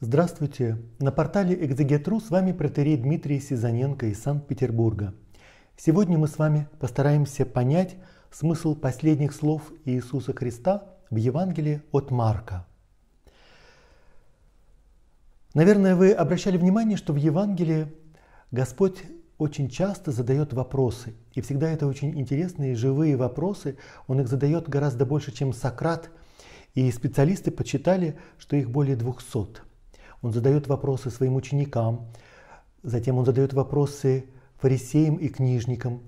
Здравствуйте! На портале Экзегетру с вами протерей Дмитрий Сизаненко из Санкт-Петербурга. Сегодня мы с вами постараемся понять смысл последних слов Иисуса Христа в Евангелии от Марка. Наверное, вы обращали внимание, что в Евангелии Господь очень часто задает вопросы. И всегда это очень интересные, живые вопросы. Он их задает гораздо больше, чем Сократ. И специалисты подсчитали, что их более 200 он задает вопросы своим ученикам, затем он задает вопросы фарисеям и книжникам,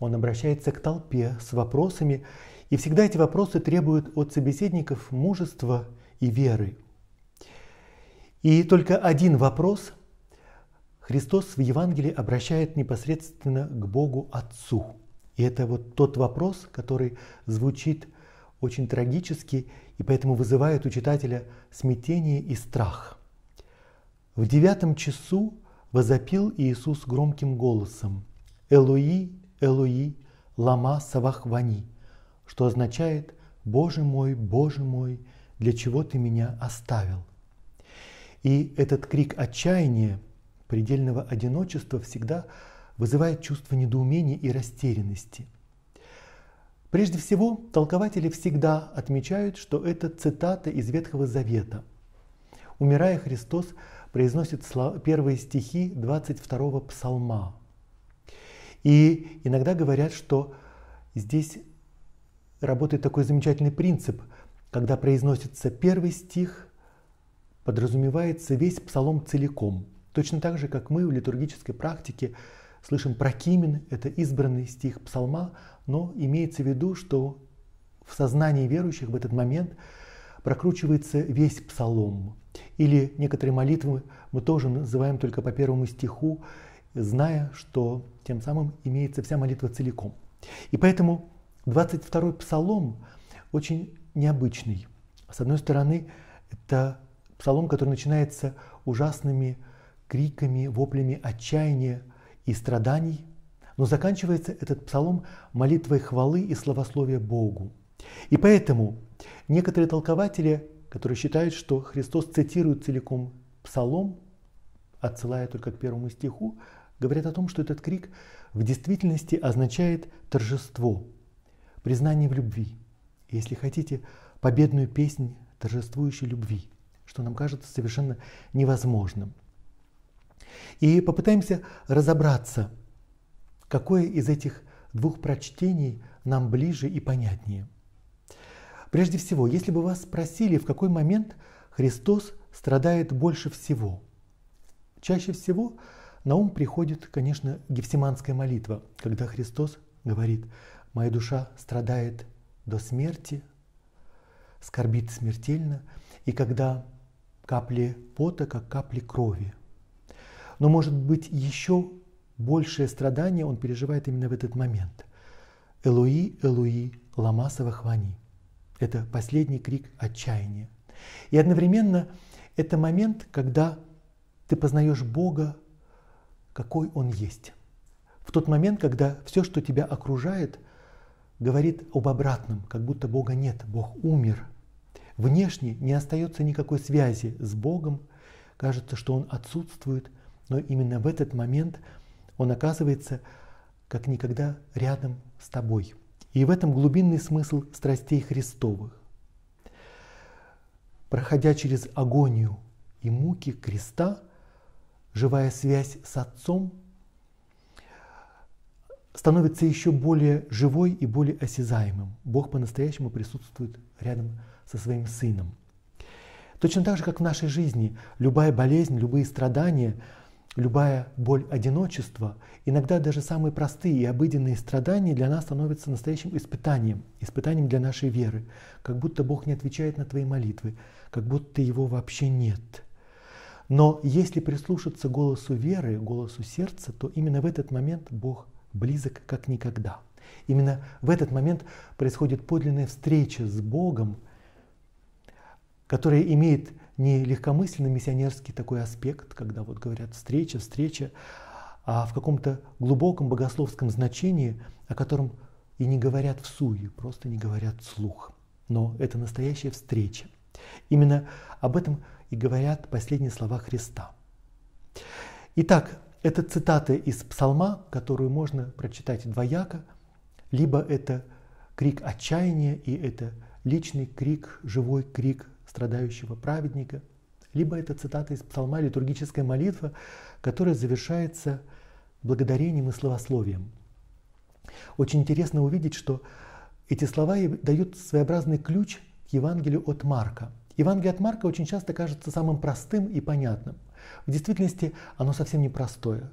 он обращается к толпе с вопросами, и всегда эти вопросы требуют от собеседников мужества и веры. И только один вопрос Христос в Евангелии обращает непосредственно к Богу Отцу. И это вот тот вопрос, который звучит очень трагически и поэтому вызывает у читателя смятение и страх – в девятом часу возопил Иисус громким голосом «Элои, Элои, лама савахвани», что означает «Боже мой, Боже мой, для чего ты меня оставил?» И этот крик отчаяния, предельного одиночества всегда вызывает чувство недоумения и растерянности. Прежде всего, толкователи всегда отмечают, что это цитата из Ветхого Завета. Умирая, Христос произносит первые стихи 22-го псалма. И иногда говорят, что здесь работает такой замечательный принцип, когда произносится первый стих, подразумевается весь псалом целиком. Точно так же, как мы в литургической практике слышим прокимин, это избранный стих псалма, но имеется в виду, что в сознании верующих в этот момент прокручивается весь псалом. Или некоторые молитвы мы тоже называем только по первому стиху, зная, что тем самым имеется вся молитва целиком. И поэтому 22-й псалом очень необычный. С одной стороны, это псалом, который начинается ужасными криками, воплями отчаяния и страданий, но заканчивается этот псалом молитвой хвалы и словословия Богу. И поэтому некоторые толкователи которые считают, что Христос цитирует целиком псалом, отсылая только к первому стиху, говорят о том, что этот крик в действительности означает торжество, признание в любви. если хотите, победную песнь торжествующей любви, что нам кажется совершенно невозможным. И попытаемся разобраться, какое из этих двух прочтений нам ближе и понятнее – Прежде всего, если бы вас спросили, в какой момент Христос страдает больше всего, чаще всего на ум приходит, конечно, гефсиманская молитва, когда Христос говорит, «Моя душа страдает до смерти, скорбит смертельно, и когда капли пота, как капли крови. Но, может быть, еще большее страдание он переживает именно в этот момент. «Элуи, Элуи, лама савахвани». Это последний крик отчаяния. И одновременно это момент, когда ты познаешь Бога, какой Он есть. В тот момент, когда все, что тебя окружает, говорит об обратном, как будто Бога нет, Бог умер. Внешне не остается никакой связи с Богом, кажется, что Он отсутствует, но именно в этот момент Он оказывается как никогда рядом с тобой – и в этом глубинный смысл страстей Христовых. Проходя через агонию и муки креста, живая связь с Отцом становится еще более живой и более осязаемым. Бог по-настоящему присутствует рядом со своим Сыном. Точно так же, как в нашей жизни, любая болезнь, любые страдания – Любая боль одиночества, иногда даже самые простые и обыденные страдания для нас становятся настоящим испытанием, испытанием для нашей веры, как будто Бог не отвечает на твои молитвы, как будто Его вообще нет. Но если прислушаться голосу веры, голосу сердца, то именно в этот момент Бог близок как никогда. Именно в этот момент происходит подлинная встреча с Богом, которая имеет не легкомысленный миссионерский такой аспект, когда вот говорят встреча, встреча, а в каком-то глубоком богословском значении, о котором и не говорят в суе, просто не говорят вслух. Но это настоящая встреча. Именно об этом и говорят последние слова Христа. Итак, это цитаты из псалма, которую можно прочитать двояко, либо это крик отчаяния и это личный крик, живой крик страдающего праведника, либо это цитата из псалма «Литургическая молитва», которая завершается благодарением и словословием. Очень интересно увидеть, что эти слова дают своеобразный ключ к Евангелию от Марка. Евангелие от Марка очень часто кажется самым простым и понятным. В действительности оно совсем непростое,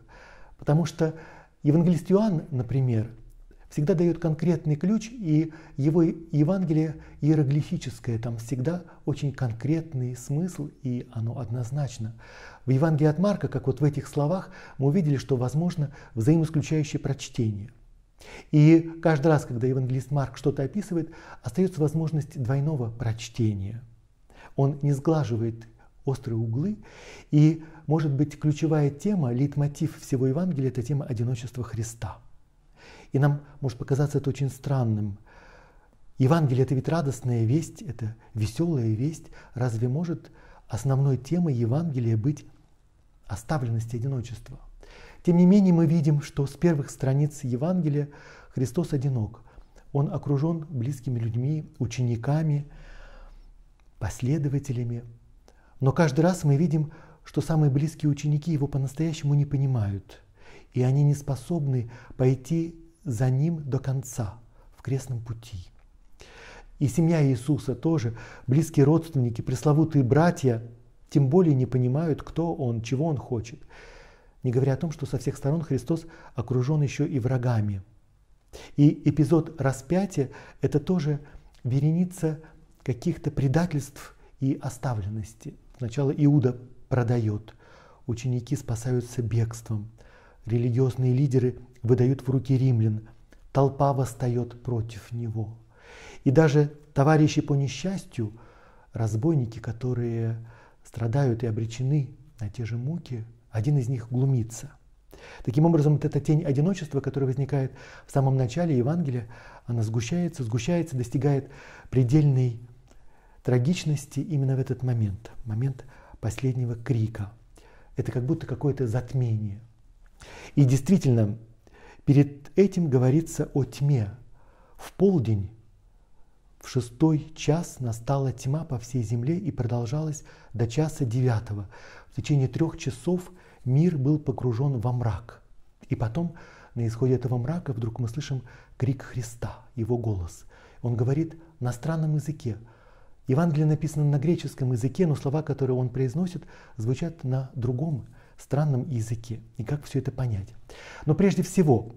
потому что евангелист Иоанн, например, – всегда дает конкретный ключ, и его Евангелие иероглифическое, там всегда очень конкретный смысл, и оно однозначно. В Евангелии от Марка, как вот в этих словах, мы увидели, что возможно взаимоисключающее прочтение. И каждый раз, когда евангелист Марк что-то описывает, остается возможность двойного прочтения. Он не сглаживает острые углы. И, может быть, ключевая тема, лейтмотив всего Евангелия – это тема одиночества Христа – и нам может показаться это очень странным. Евангелие – это ведь радостная весть, это веселая весть. Разве может основной темой Евангелия быть оставленность и одиночество? Тем не менее мы видим, что с первых страниц Евангелия Христос одинок. Он окружен близкими людьми, учениками, последователями. Но каждый раз мы видим, что самые близкие ученики его по-настоящему не понимают, и они не способны пойти за ним до конца в крестном пути. И семья Иисуса тоже, близкие родственники, пресловутые братья, тем более не понимают, кто он, чего он хочет. Не говоря о том, что со всех сторон Христос окружен еще и врагами. И эпизод распятия – это тоже вереница каких-то предательств и оставленности. Сначала Иуда продает, ученики спасаются бегством, религиозные лидеры выдают в руки римлян. Толпа восстает против него. И даже товарищи по несчастью, разбойники, которые страдают и обречены на те же муки, один из них глумится. Таким образом, вот эта тень одиночества, которая возникает в самом начале Евангелия, она сгущается, сгущается, достигает предельной трагичности именно в этот момент, момент последнего крика. Это как будто какое-то затмение. И действительно, Перед этим говорится о тьме. В полдень, в шестой час настала тьма по всей земле и продолжалась до часа девятого. В течение трех часов мир был погружен во мрак. И потом на исходе этого мрака вдруг мы слышим крик Христа, его голос. Он говорит на странном языке. Евангелие написано на греческом языке, но слова, которые он произносит, звучат на другом странном языке и как все это понять. Но прежде всего,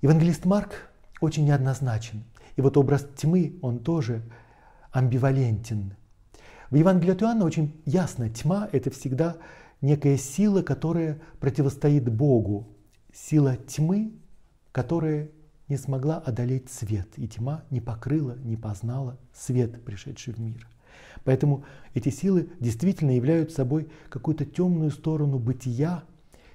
евангелист Марк очень неоднозначен. И вот образ тьмы, он тоже амбивалентен. В Евангелии от Иоанна очень ясно, тьма – это всегда некая сила, которая противостоит Богу. Сила тьмы, которая не смогла одолеть свет, и тьма не покрыла, не познала свет, пришедший в мир – Поэтому эти силы действительно являются собой какую-то темную сторону бытия.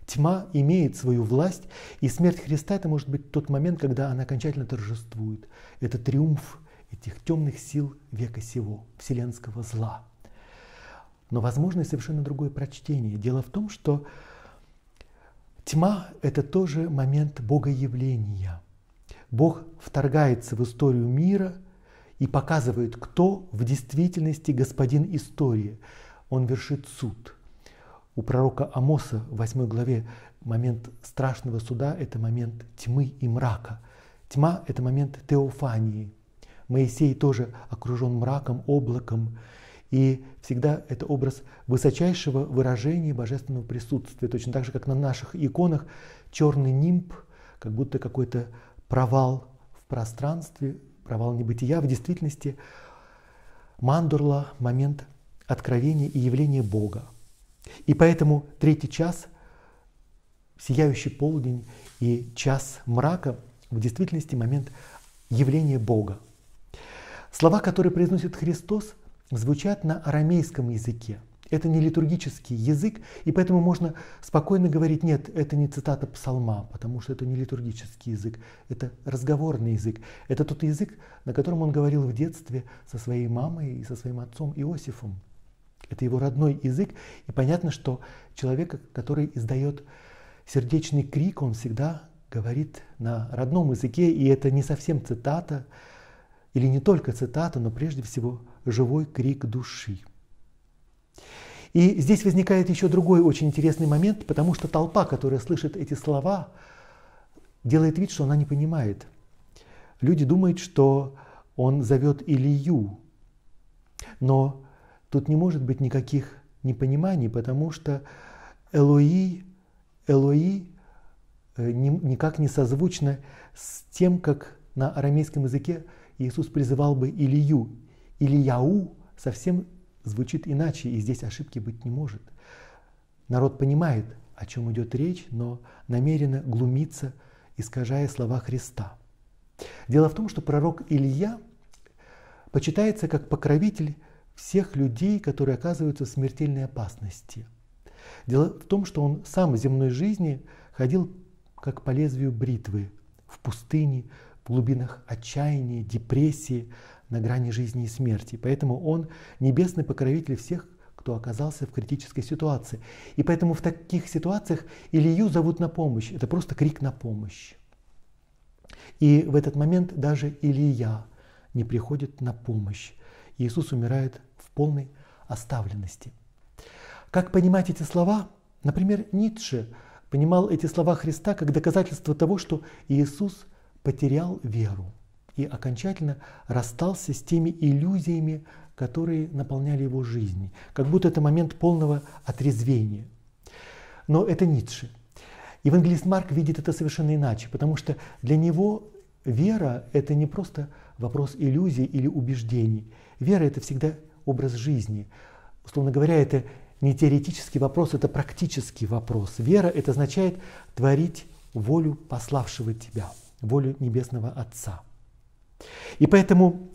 Тьма имеет свою власть, и смерть Христа – это может быть тот момент, когда она окончательно торжествует. Это триумф этих темных сил века сего, вселенского зла. Но возможно и совершенно другое прочтение. Дело в том, что тьма – это тоже момент богоявления. Бог вторгается в историю мира – и показывает, кто в действительности господин истории. Он вершит суд. У пророка Амоса в 8 главе момент страшного суда – это момент тьмы и мрака. Тьма – это момент теофании. Моисей тоже окружен мраком, облаком. И всегда это образ высочайшего выражения божественного присутствия. Точно так же, как на наших иконах черный нимб, как будто какой-то провал в пространстве, провал небытия в действительности мандурла – момент откровения и явления Бога. И поэтому третий час, сияющий полдень и час мрака в действительности момент явления Бога. Слова, которые произносит Христос, звучат на арамейском языке – это не литургический язык, и поэтому можно спокойно говорить, нет, это не цитата псалма, потому что это не литургический язык, это разговорный язык. Это тот язык, на котором он говорил в детстве со своей мамой и со своим отцом Иосифом. Это его родной язык, и понятно, что человек, который издает сердечный крик, он всегда говорит на родном языке, и это не совсем цитата, или не только цитата, но прежде всего живой крик души. И здесь возникает еще другой очень интересный момент, потому что толпа, которая слышит эти слова, делает вид, что она не понимает. Люди думают, что он зовет Илью, но тут не может быть никаких непониманий, потому что Элои, Элои э, никак не созвучно с тем, как на арамейском языке Иисус призывал бы Илью. Ильяу совсем звучит иначе, и здесь ошибки быть не может. Народ понимает, о чем идет речь, но намеренно глумится, искажая слова Христа. Дело в том, что пророк Илья почитается как покровитель всех людей, которые оказываются в смертельной опасности. Дело в том, что он сам в земной жизни ходил как по лезвию бритвы в пустыне, в глубинах отчаяния, депрессии, на грани жизни и смерти. Поэтому Он небесный покровитель всех, кто оказался в критической ситуации. И поэтому в таких ситуациях Илью зовут на помощь. Это просто крик на помощь. И в этот момент даже Илья не приходит на помощь. Иисус умирает в полной оставленности. Как понимать эти слова? Например, Ницше понимал эти слова Христа как доказательство того, что Иисус потерял веру и окончательно расстался с теми иллюзиями, которые наполняли его жизнь, как будто это момент полного отрезвения. Но это Ницше. Евангелист Марк видит это совершенно иначе, потому что для него вера – это не просто вопрос иллюзий или убеждений. Вера – это всегда образ жизни. Условно говоря, это не теоретический вопрос, это практический вопрос. Вера – это означает творить волю пославшего тебя, волю Небесного Отца – и поэтому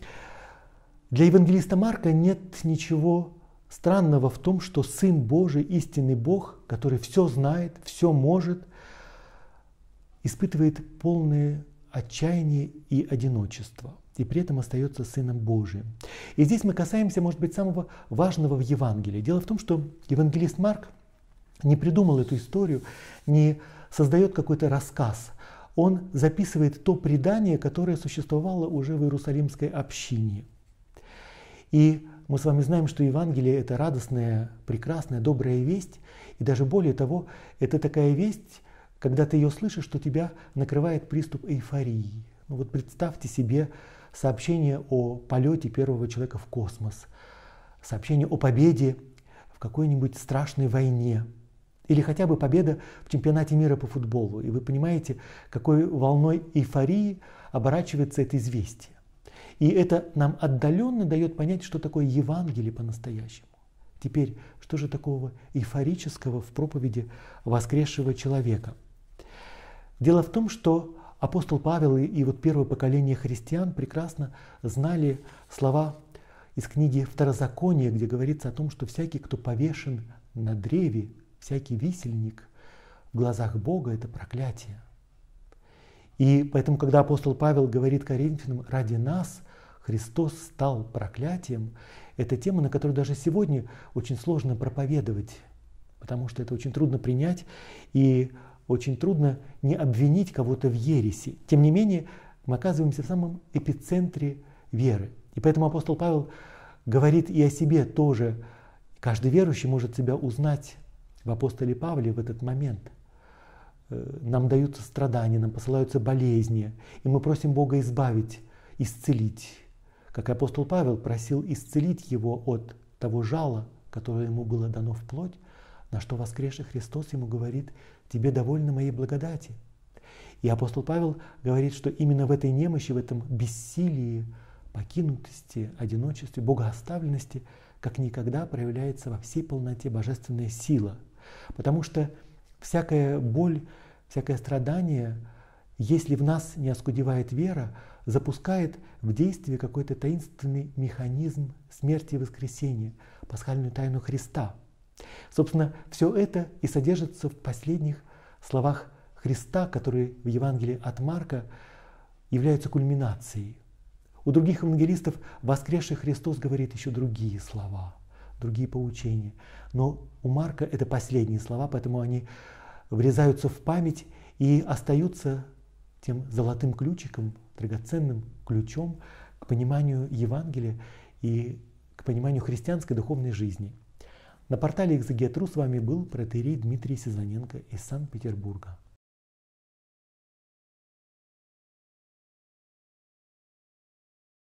для евангелиста Марка нет ничего странного в том, что Сын Божий, истинный Бог, который все знает, все может, испытывает полное отчаяние и одиночество, и при этом остается Сыном Божиим. И здесь мы касаемся, может быть, самого важного в Евангелии. Дело в том, что евангелист Марк не придумал эту историю, не создает какой-то рассказ – он записывает то предание, которое существовало уже в Иерусалимской общине. И мы с вами знаем, что Евангелие – это радостная, прекрасная, добрая весть. И даже более того, это такая весть, когда ты ее слышишь, что тебя накрывает приступ эйфории. Ну вот представьте себе сообщение о полете первого человека в космос, сообщение о победе в какой-нибудь страшной войне – или хотя бы победа в чемпионате мира по футболу. И вы понимаете, какой волной эйфории оборачивается это известие. И это нам отдаленно дает понять, что такое Евангелие по-настоящему. Теперь, что же такого эйфорического в проповеди воскресшего человека? Дело в том, что апостол Павел и, и вот первое поколение христиан прекрасно знали слова из книги Второзакония, где говорится о том, что всякий, кто повешен на древе, Всякий висельник в глазах Бога – это проклятие. И поэтому, когда апостол Павел говорит Коринфянам «ради нас», Христос стал проклятием, это тема, на которую даже сегодня очень сложно проповедовать, потому что это очень трудно принять и очень трудно не обвинить кого-то в ереси. Тем не менее, мы оказываемся в самом эпицентре веры. И поэтому апостол Павел говорит и о себе тоже. Каждый верующий может себя узнать в апостоле Павле в этот момент. Э, нам даются страдания, нам посылаются болезни, и мы просим Бога избавить, исцелить. Как апостол Павел просил исцелить его от того жала, которое ему было дано в плоть, на что воскресший Христос ему говорит, «Тебе довольно моей благодати». И апостол Павел говорит, что именно в этой немощи, в этом бессилии, покинутости, одиночестве, богооставленности, как никогда проявляется во всей полноте божественная сила – Потому что всякая боль, всякое страдание, если в нас не оскудевает вера, запускает в действие какой-то таинственный механизм смерти и воскресения, пасхальную тайну Христа. Собственно, все это и содержится в последних словах Христа, которые в Евангелии от Марка являются кульминацией. У других евангелистов воскресший Христос говорит еще другие слова – другие поучения. Но у Марка это последние слова, поэтому они врезаются в память и остаются тем золотым ключиком, драгоценным ключом к пониманию Евангелия и к пониманию христианской духовной жизни. На портале «Экзегетру» с вами был протерей Дмитрий Сезоненко из Санкт-Петербурга.